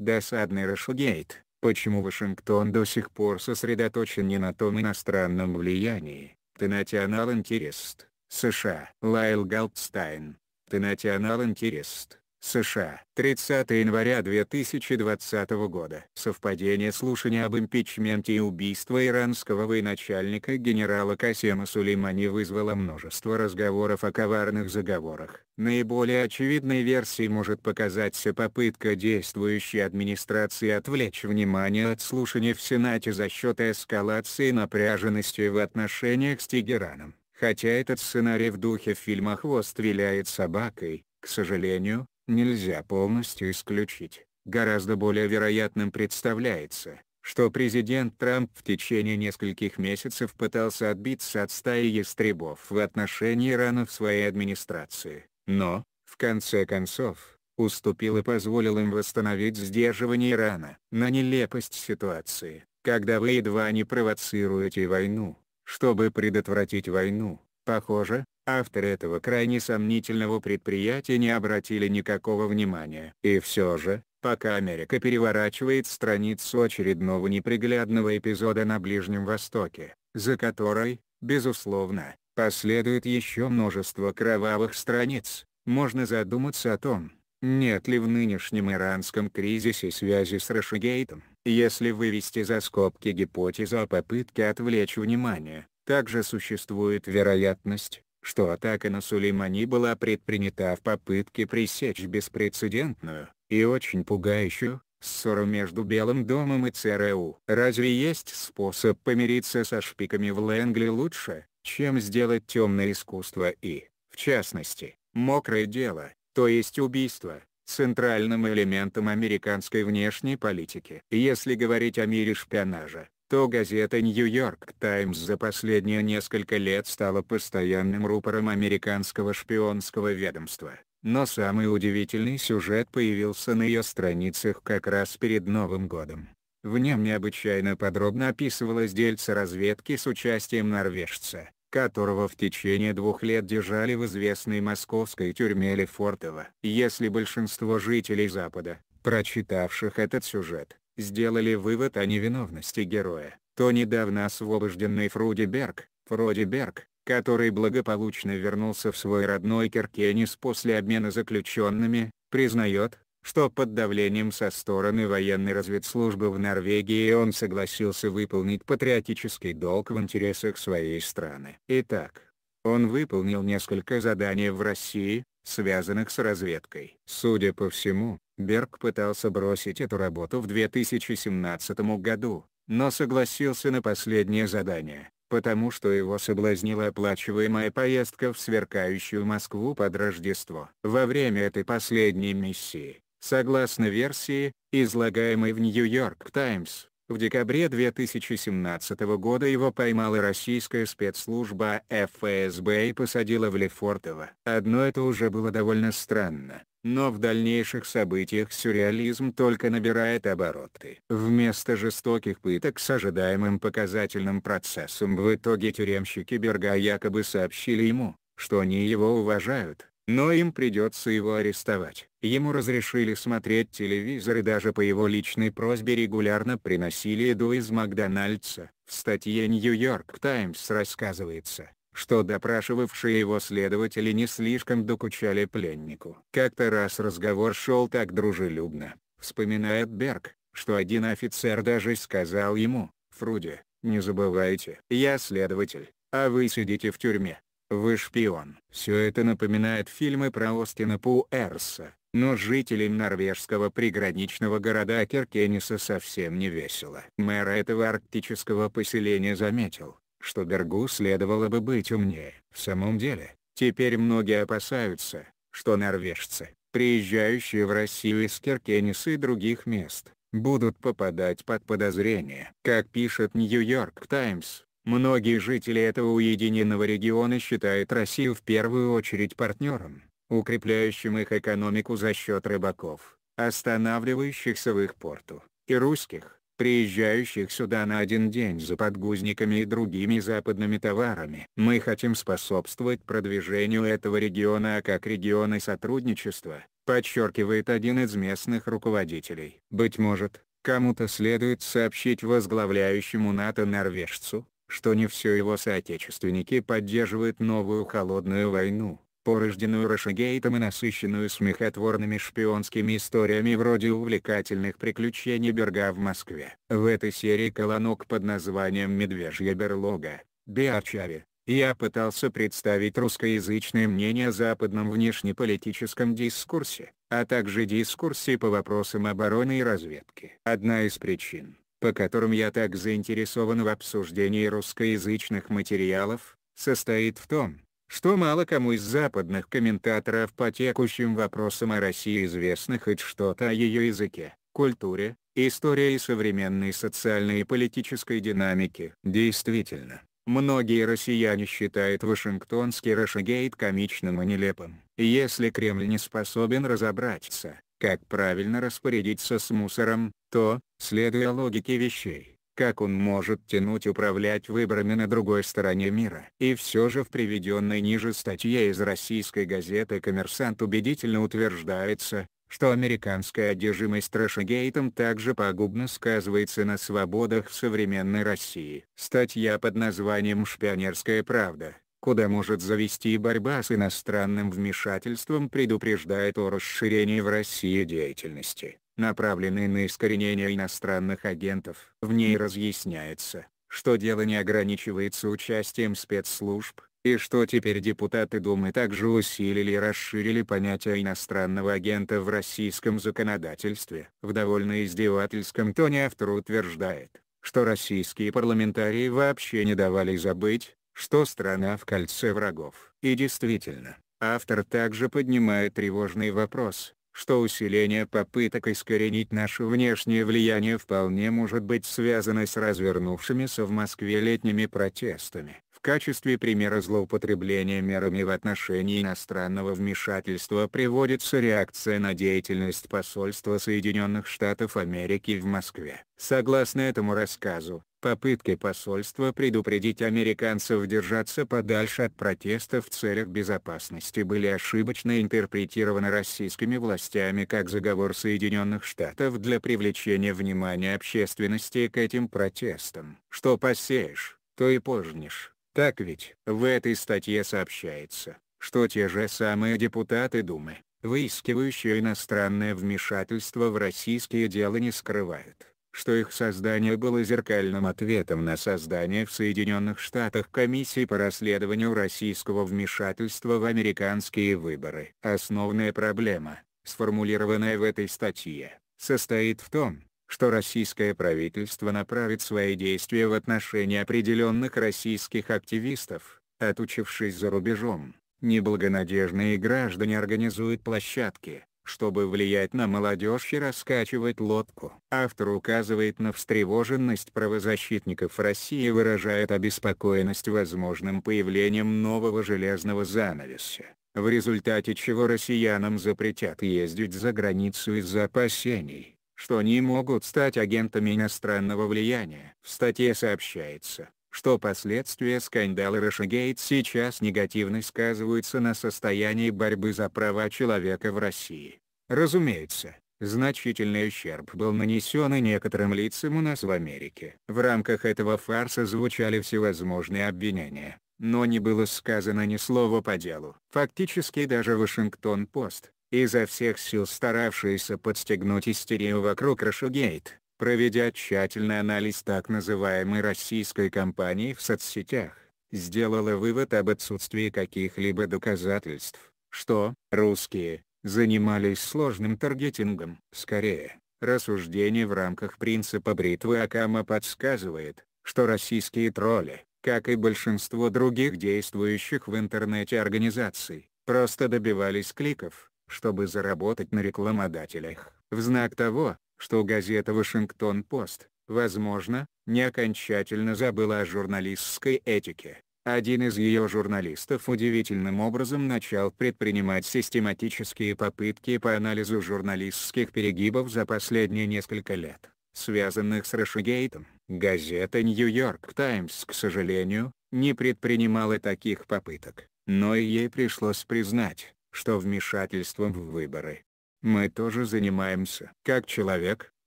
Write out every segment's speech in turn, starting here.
Досадный Рашугейт, почему Вашингтон до сих пор сосредоточен не на том иностранном влиянии, ты национал-интерест, США. Лайл Галдстайн, ты национал-интерест, США, 30 января 2020 года. Совпадение слушания об импичменте и убийства иранского военачальника генерала Касема Сулеймани вызвало множество разговоров о коварных заговорах. Наиболее очевидной версией может показаться попытка действующей администрации отвлечь внимание от слушания в Сенате за счет эскалации напряженности в отношениях с Тегераном. Хотя этот сценарий в духе фильма «Хвост виляет собакой», к сожалению, нельзя полностью исключить. Гораздо более вероятным представляется, что президент Трамп в течение нескольких месяцев пытался отбиться от стаи ястребов в отношении Ирана в своей администрации, но, в конце концов, уступил и позволил им восстановить сдерживание Ирана. На нелепость ситуации, когда вы едва не провоцируете войну, чтобы предотвратить войну, похоже, Авторы этого крайне сомнительного предприятия не обратили никакого внимания. И все же, пока Америка переворачивает страницу очередного неприглядного эпизода на Ближнем Востоке, за которой, безусловно, последует еще множество кровавых страниц, можно задуматься о том, нет ли в нынешнем иранском кризисе связи с Рашигейтом, если вывести за скобки гипотезу о попытке отвлечь внимание, также существует вероятность, что атака на Сулеймани была предпринята в попытке пресечь беспрецедентную, и очень пугающую, ссору между Белым домом и ЦРУ. Разве есть способ помириться со шпиками в Лэнгли лучше, чем сделать темное искусство и, в частности, мокрое дело, то есть убийство, центральным элементом американской внешней политики. Если говорить о мире шпионажа, то газета «Нью-Йорк Таймс» за последние несколько лет стала постоянным рупором американского шпионского ведомства. Но самый удивительный сюжет появился на ее страницах как раз перед Новым годом. В нем необычайно подробно описывалось дельце разведки с участием норвежца, которого в течение двух лет держали в известной московской тюрьме Лефортово. Если большинство жителей Запада, прочитавших этот сюжет, сделали вывод о невиновности героя, то недавно освобожденный Берг, Фрудиберг, Берг, который благополучно вернулся в свой родной Киркенис после обмена заключенными, признает, что под давлением со стороны военной разведслужбы в Норвегии он согласился выполнить патриотический долг в интересах своей страны. Итак, он выполнил несколько заданий в России, связанных с разведкой. Судя по всему, Берг пытался бросить эту работу в 2017 году, но согласился на последнее задание, потому что его соблазнила оплачиваемая поездка в сверкающую Москву под Рождество. Во время этой последней миссии, согласно версии, излагаемой в Нью-Йорк Таймс, в декабре 2017 года его поймала российская спецслужба ФСБ и посадила в Лефортово. Одно это уже было довольно странно, но в дальнейших событиях сюрреализм только набирает обороты. Вместо жестоких пыток с ожидаемым показательным процессом в итоге тюремщики Берга якобы сообщили ему, что они его уважают но им придется его арестовать. Ему разрешили смотреть телевизор и даже по его личной просьбе регулярно приносили еду из Макдональдса. В статье New York Times рассказывается, что допрашивавшие его следователи не слишком докучали пленнику. Как-то раз разговор шел так дружелюбно, вспоминает Берг, что один офицер даже сказал ему, «Фруди, не забывайте, я следователь, а вы сидите в тюрьме». Вы шпион. Все это напоминает фильмы про Остина Пуэрса, но жителям норвежского приграничного города Киркениса совсем не весело. Мэр этого арктического поселения заметил, что Бергу следовало бы быть умнее. В самом деле, теперь многие опасаются, что норвежцы, приезжающие в Россию из Киркениса и других мест, будут попадать под подозрение. Как пишет Нью-Йорк Таймс, Многие жители этого уединенного региона считают Россию в первую очередь партнером, укрепляющим их экономику за счет рыбаков, останавливающихся в их порту, и русских, приезжающих сюда на один день за подгузниками и другими западными товарами. Мы хотим способствовать продвижению этого региона а как региона сотрудничества, подчеркивает один из местных руководителей. Быть может, кому-то следует сообщить возглавляющему НАТО норвежцу, что не все его соотечественники поддерживают новую холодную войну, порожденную Рошигейтом и насыщенную смехотворными шпионскими историями вроде увлекательных приключений Берга в Москве. В этой серии колонок под названием «Медвежья берлога» Биачави, я пытался представить русскоязычное мнение о западном внешнеполитическом дискурсе, а также дискурсе по вопросам обороны и разведки. Одна из причин, по которым я так заинтересован в обсуждении русскоязычных материалов, состоит в том, что мало кому из западных комментаторов по текущим вопросам о России известно хоть что-то о ее языке, культуре, истории и современной социальной и политической динамике. Действительно, многие россияне считают Вашингтонский Рашигейт комичным и нелепым. Если Кремль не способен разобраться, как правильно распорядиться с мусором, то, Следуя логике вещей, как он может тянуть управлять выборами на другой стороне мира? И все же в приведенной ниже статье из российской газеты «Коммерсант» убедительно утверждается, что американская одержимость трэшегейтом также пагубно сказывается на свободах в современной России. Статья под названием «Шпионерская правда», куда может завести борьба с иностранным вмешательством предупреждает о расширении в России деятельности направленной на искоренение иностранных агентов. В ней разъясняется, что дело не ограничивается участием спецслужб, и что теперь депутаты Думы также усилили и расширили понятие иностранного агента в российском законодательстве. В довольно издевательском тоне автор утверждает, что российские парламентарии вообще не давали забыть, что страна в кольце врагов. И действительно, автор также поднимает тревожный вопрос, что усиление попыток искоренить наше внешнее влияние вполне может быть связано с развернувшимися в Москве летними протестами. В качестве примера злоупотребления мерами в отношении иностранного вмешательства приводится реакция на деятельность посольства Соединенных Штатов Америки в Москве. Согласно этому рассказу, Попытки посольства предупредить американцев держаться подальше от протестов в целях безопасности были ошибочно интерпретированы российскими властями как заговор Соединенных Штатов для привлечения внимания общественности к этим протестам. Что посеешь, то и пожнешь. Так ведь? В этой статье сообщается, что те же самые депутаты Думы, выискивающие иностранное вмешательство в российские дела не скрывают что их создание было зеркальным ответом на создание в Соединенных Штатах комиссии по расследованию российского вмешательства в американские выборы. Основная проблема, сформулированная в этой статье, состоит в том, что российское правительство направит свои действия в отношении определенных российских активистов, отучившись за рубежом. Неблагонадежные граждане организуют площадки, чтобы влиять на молодежь и раскачивать лодку. Автор указывает на встревоженность правозащитников России и выражает обеспокоенность возможным появлением нового железного занавеса, в результате чего россиянам запретят ездить за границу из-за опасений что они могут стать агентами иностранного влияния. В статье сообщается, что последствия скандала Рошегейт сейчас негативно сказываются на состоянии борьбы за права человека в России. Разумеется, значительный ущерб был нанесен и некоторым лицам у нас в Америке. В рамках этого фарса звучали всевозможные обвинения, но не было сказано ни слова по делу. Фактически даже Вашингтон-Пост, изо всех сил старавшийся подстегнуть истерию вокруг Рошугейт, проведя тщательный анализ так называемой российской компании в соцсетях, сделала вывод об отсутствии каких-либо доказательств, что русские занимались сложным таргетингом. Скорее, рассуждение в рамках принципа бритвы Акама подсказывает, что российские тролли, как и большинство других действующих в интернете организаций, просто добивались кликов, чтобы заработать на рекламодателях. В знак того, что газета «Вашингтон-Пост», возможно, не окончательно забыла о журналистской этике. Один из ее журналистов удивительным образом начал предпринимать систематические попытки по анализу журналистских перегибов за последние несколько лет, связанных с Рошигейтом. Газета «Нью-Йорк Таймс», к сожалению, не предпринимала таких попыток, но и ей пришлось признать, что вмешательством в выборы, мы тоже занимаемся. Как человек,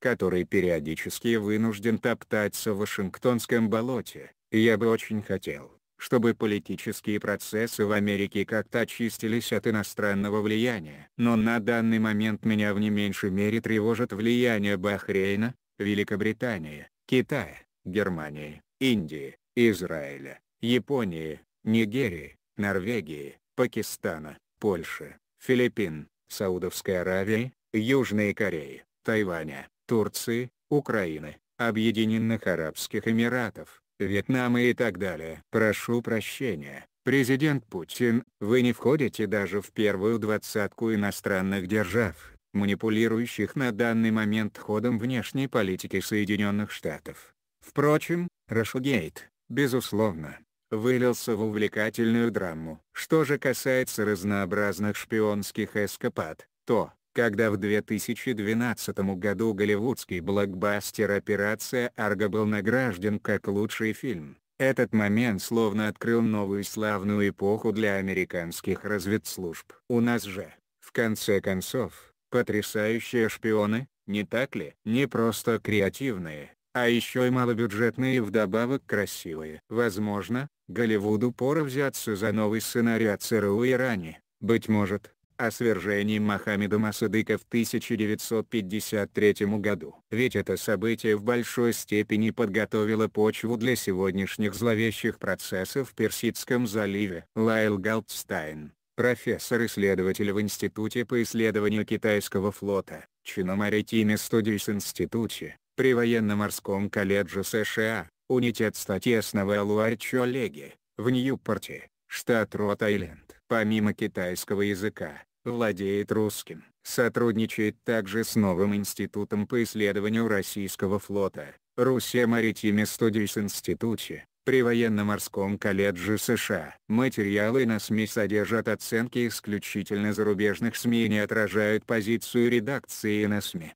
который периодически вынужден топтаться в Вашингтонском болоте, я бы очень хотел, чтобы политические процессы в Америке как-то очистились от иностранного влияния. Но на данный момент меня в не меньшей мере тревожит влияние Бахрейна, Великобритании, Китая, Германии, Индии, Израиля, Японии, Нигерии, Норвегии, Пакистана, Польши, Филиппин, Саудовской Аравии, Южной Кореи, Тайваня, Турции, Украины, Объединенных Арабских Эмиратов, Вьетнама и так далее. Прошу прощения, президент Путин, вы не входите даже в первую двадцатку иностранных держав, манипулирующих на данный момент ходом внешней политики Соединенных Штатов. Впрочем, Рашугейт, безусловно, вылился в увлекательную драму. Что же касается разнообразных шпионских эскапад, то, когда в 2012 году голливудский блокбастер «Операция Арго» был награжден как лучший фильм, этот момент словно открыл новую славную эпоху для американских разведслужб. У нас же, в конце концов, потрясающие шпионы, не так ли? Не просто креативные, а еще и малобюджетные и вдобавок красивые. Возможно, Голливуду пора взяться за новый сценарий о ЦРУ и Иране, быть может, о свержении Мохаммеда Масадыка в 1953 году. Ведь это событие в большой степени подготовило почву для сегодняшних зловещих процессов в Персидском заливе. Лайл Галдстайн, профессор-исследователь в Институте по исследованию китайского флота, Чиномаритиме Студийс Институте, при военно-морском колледже США, Унитет статьи Снавелуарчо Леги, в Ньюпорте, штат Рот-Айленд. Помимо китайского языка, владеет русским. Сотрудничает также с новым институтом по исследованию российского флота, Руссия Маритиме Студийс Институте, при военно-морском колледже США. Материалы на СМИ содержат оценки исключительно зарубежных СМИ и не отражают позицию редакции на СМИ.